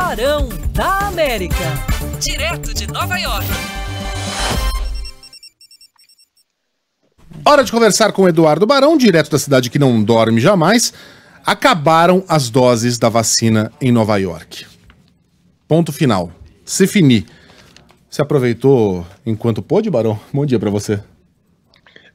Barão da América, direto de Nova York. Hora de conversar com Eduardo Barão, direto da cidade que não dorme jamais. Acabaram as doses da vacina em Nova York. Ponto final. Se finir. Se aproveitou enquanto pôde, Barão? Bom dia para você.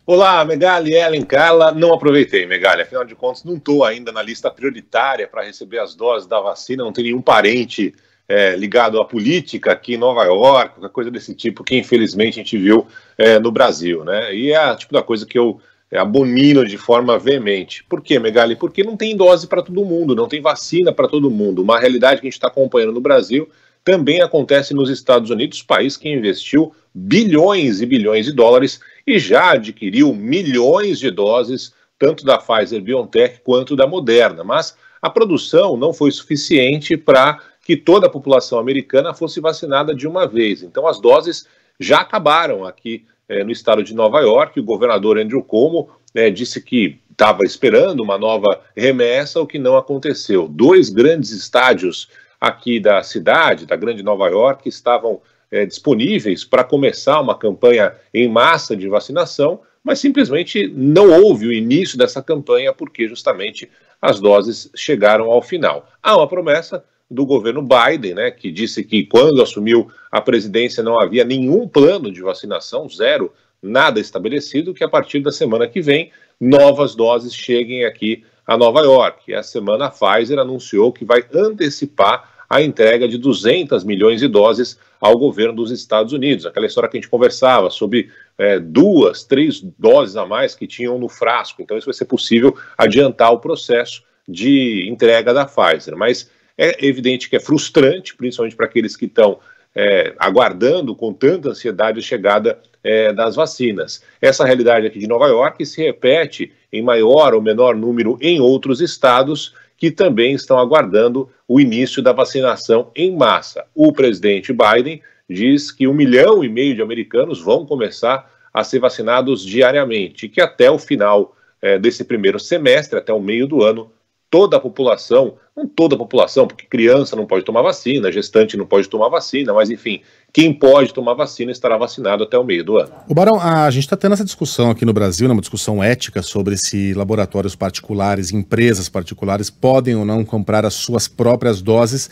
Olá, Megali, Ellen, Carla. Não aproveitei, Megali. Afinal de contas, não estou ainda na lista prioritária para receber as doses da vacina. Não tem nenhum parente é, ligado à política aqui em Nova York, qualquer coisa desse tipo que infelizmente a gente viu é, no Brasil, né? E é a tipo da coisa que eu é, abomino de forma veemente. Por quê, Megali? Porque não tem dose para todo mundo, não tem vacina para todo mundo. Uma realidade que a gente está acompanhando no Brasil também acontece nos Estados Unidos, país que investiu bilhões e bilhões de dólares e já adquiriu milhões de doses, tanto da Pfizer BioNTech quanto da Moderna. Mas a produção não foi suficiente para que toda a população americana fosse vacinada de uma vez. Então, as doses já acabaram aqui eh, no estado de Nova York. O governador Andrew Cuomo né, disse que estava esperando uma nova remessa, o que não aconteceu. Dois grandes estádios aqui da cidade, da grande Nova York, estavam é, disponíveis para começar uma campanha em massa de vacinação, mas simplesmente não houve o início dessa campanha porque justamente as doses chegaram ao final. Há uma promessa do governo Biden, né, que disse que quando assumiu a presidência não havia nenhum plano de vacinação, zero, nada estabelecido, que a partir da semana que vem novas doses cheguem aqui a Nova York. E a semana a Pfizer anunciou que vai antecipar a entrega de 200 milhões de doses ao governo dos Estados Unidos. Aquela história que a gente conversava sobre é, duas, três doses a mais que tinham no frasco. Então, isso vai ser possível adiantar o processo de entrega da Pfizer. Mas é evidente que é frustrante, principalmente para aqueles que estão é, aguardando com tanta ansiedade a chegada é, das vacinas. Essa realidade aqui de Nova York se repete em maior ou menor número em outros estados que também estão aguardando o início da vacinação em massa. O presidente Biden diz que um milhão e meio de americanos vão começar a ser vacinados diariamente, que até o final eh, desse primeiro semestre, até o meio do ano, toda a população, não toda a população, porque criança não pode tomar vacina, gestante não pode tomar vacina, mas enfim, quem pode tomar vacina estará vacinado até o meio do ano. O Barão, a gente está tendo essa discussão aqui no Brasil, né, uma discussão ética sobre se laboratórios particulares, empresas particulares podem ou não comprar as suas próprias doses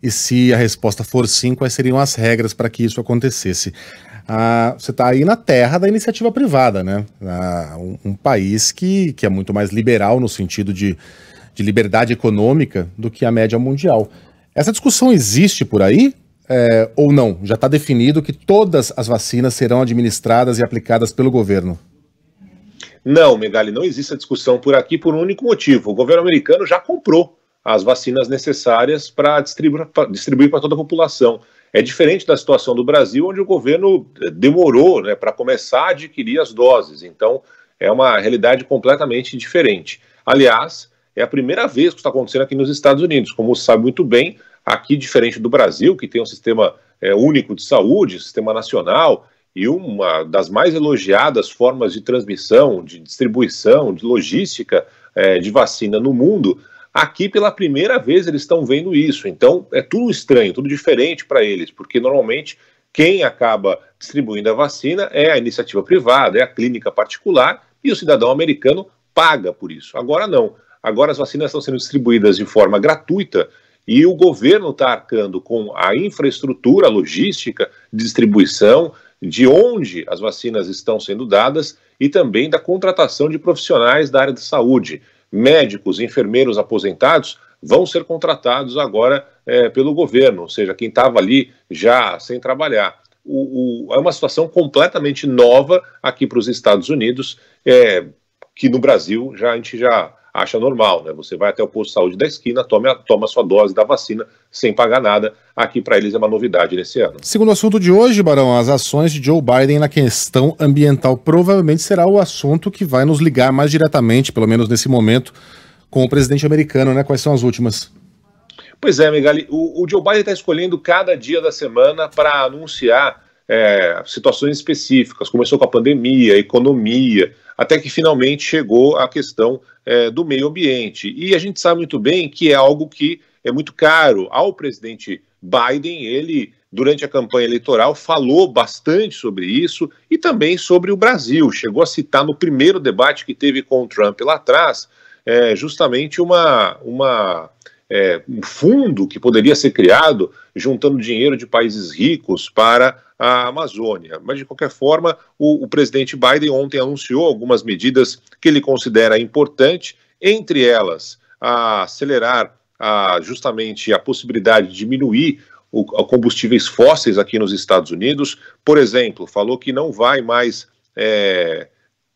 e se a resposta for sim, quais seriam as regras para que isso acontecesse. Ah, você está aí na terra da iniciativa privada, né? Ah, um, um, país que, que é muito mais liberal no sentido de de liberdade econômica do que a média mundial. Essa discussão existe por aí? É, ou não? Já está definido que todas as vacinas serão administradas e aplicadas pelo governo? Não, Megali, não existe essa discussão por aqui por um único motivo. O governo americano já comprou as vacinas necessárias para distribuir para toda a população. É diferente da situação do Brasil, onde o governo eh, demorou né, para começar a adquirir as doses. Então, é uma realidade completamente diferente. Aliás, é a primeira vez que está acontecendo aqui nos Estados Unidos. Como você sabe muito bem, aqui, diferente do Brasil, que tem um sistema é, único de saúde, sistema nacional, e uma das mais elogiadas formas de transmissão, de distribuição, de logística é, de vacina no mundo, aqui pela primeira vez eles estão vendo isso. Então é tudo estranho, tudo diferente para eles, porque normalmente quem acaba distribuindo a vacina é a iniciativa privada, é a clínica particular e o cidadão americano paga por isso. Agora não. Agora as vacinas estão sendo distribuídas de forma gratuita e o governo está arcando com a infraestrutura, a logística, distribuição, de onde as vacinas estão sendo dadas e também da contratação de profissionais da área de saúde. Médicos, enfermeiros aposentados vão ser contratados agora é, pelo governo, ou seja, quem estava ali já sem trabalhar. O, o, é uma situação completamente nova aqui para os Estados Unidos, é, que no Brasil já a gente já acha normal, né? Você vai até o posto de saúde da esquina, toma, toma sua dose da vacina sem pagar nada. Aqui para eles é uma novidade nesse ano. Segundo assunto de hoje, Barão, as ações de Joe Biden na questão ambiental provavelmente será o assunto que vai nos ligar mais diretamente, pelo menos nesse momento, com o presidente americano, né? Quais são as últimas? Pois é, Megali, o, o Joe Biden está escolhendo cada dia da semana para anunciar é, situações específicas. Começou com a pandemia, a economia, até que finalmente chegou a questão é, do meio ambiente. E a gente sabe muito bem que é algo que é muito caro ao presidente Biden. Ele, durante a campanha eleitoral, falou bastante sobre isso e também sobre o Brasil. Chegou a citar no primeiro debate que teve com o Trump lá atrás, é, justamente uma. uma é, um fundo que poderia ser criado juntando dinheiro de países ricos para a Amazônia. Mas, de qualquer forma, o, o presidente Biden ontem anunciou algumas medidas que ele considera importantes, entre elas a acelerar a, justamente a possibilidade de diminuir o, combustíveis fósseis aqui nos Estados Unidos. Por exemplo, falou que não vai mais é,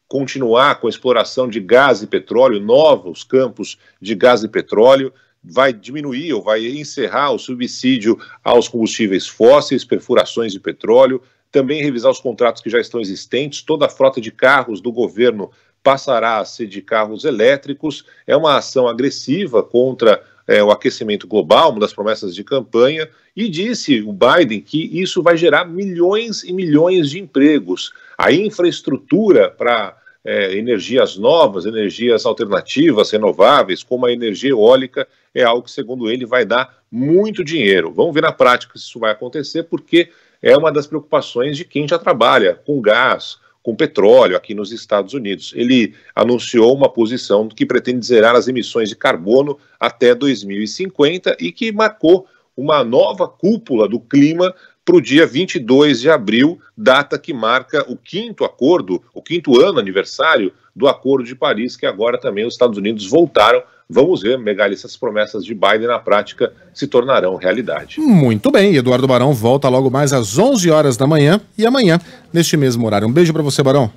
continuar com a exploração de gás e petróleo, novos campos de gás e petróleo vai diminuir ou vai encerrar o subsídio aos combustíveis fósseis, perfurações de petróleo, também revisar os contratos que já estão existentes, toda a frota de carros do governo passará a ser de carros elétricos, é uma ação agressiva contra é, o aquecimento global, uma das promessas de campanha, e disse o Biden que isso vai gerar milhões e milhões de empregos. A infraestrutura para é, energias novas, energias alternativas, renováveis, como a energia eólica, é algo que, segundo ele, vai dar muito dinheiro. Vamos ver na prática se isso vai acontecer, porque é uma das preocupações de quem já trabalha com gás, com petróleo aqui nos Estados Unidos. Ele anunciou uma posição que pretende zerar as emissões de carbono até 2050 e que marcou uma nova cúpula do clima para o dia 22 de abril, data que marca o quinto acordo, o quinto ano aniversário do Acordo de Paris, que agora também os Estados Unidos voltaram Vamos ver, megalistas promessas de Biden na prática se tornarão realidade. Muito bem, Eduardo Barão volta logo mais às 11 horas da manhã e amanhã, neste mesmo horário. Um beijo para você, Barão.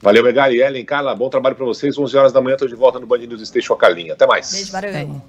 Valeu, Megali, Ellen, Carla, bom trabalho para vocês. 11 horas da manhã, estou de volta no Band News Station Calinha. Até mais. Beijo, Barão.